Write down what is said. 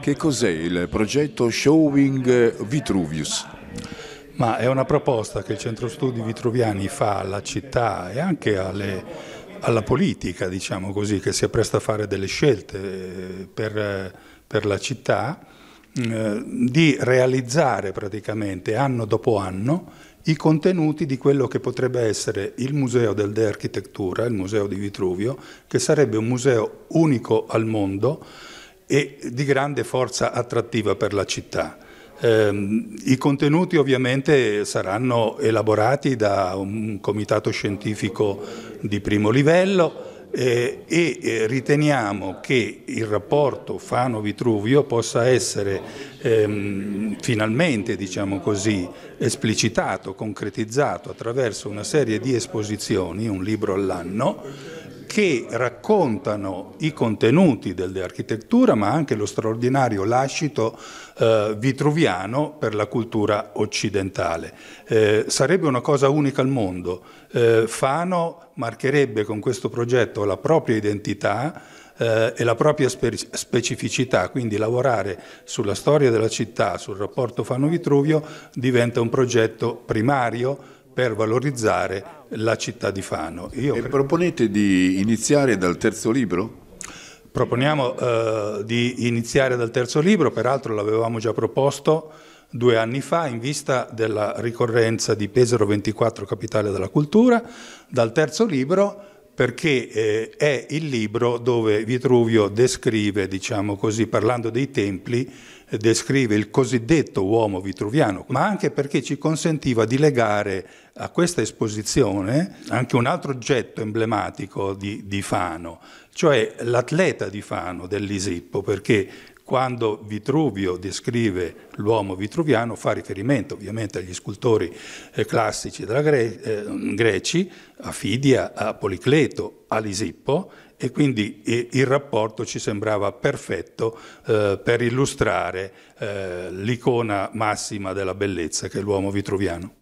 Che cos'è il progetto Showing Vitruvius? Ma è una proposta che il Centro Studi Vitruviani fa alla città e anche alle, alla politica, diciamo così, che si appresta a fare delle scelte eh, per, per la città, mm, eh, di realizzare praticamente anno dopo anno i contenuti di quello che potrebbe essere il Museo del De Architettura, il Museo di Vitruvio, che sarebbe un museo unico al mondo, e di grande forza attrattiva per la città. Ehm, I contenuti ovviamente saranno elaborati da un comitato scientifico di primo livello eh, e eh, riteniamo che il rapporto Fano-Vitruvio possa essere ehm, finalmente diciamo così, esplicitato, concretizzato attraverso una serie di esposizioni, un libro all'anno, che raccontano i contenuti dell'architettura ma anche lo straordinario lascito eh, vitruviano per la cultura occidentale. Eh, sarebbe una cosa unica al mondo. Eh, Fano marcherebbe con questo progetto la propria identità eh, e la propria spe specificità, quindi lavorare sulla storia della città, sul rapporto Fano-Vitruvio diventa un progetto primario per valorizzare la città di Fano. Io e proponete di iniziare dal terzo libro? Proponiamo eh, di iniziare dal terzo libro, peraltro l'avevamo già proposto due anni fa in vista della ricorrenza di Pesaro 24 Capitale della Cultura, dal terzo libro perché eh, è il libro dove Vitruvio descrive, diciamo così, parlando dei templi, eh, descrive il cosiddetto uomo vitruviano, ma anche perché ci consentiva di legare a questa esposizione anche un altro oggetto emblematico di, di Fano, cioè l'atleta di Fano dell'Isippo, perché quando Vitruvio descrive l'uomo vitruviano fa riferimento ovviamente agli scultori eh, classici Gre- eh, greci, a Fidia, a Policleto, a Lisippo e quindi eh, il rapporto ci sembrava perfetto eh, per illustrare eh, l'icona massima della bellezza che è l'uomo vitruviano.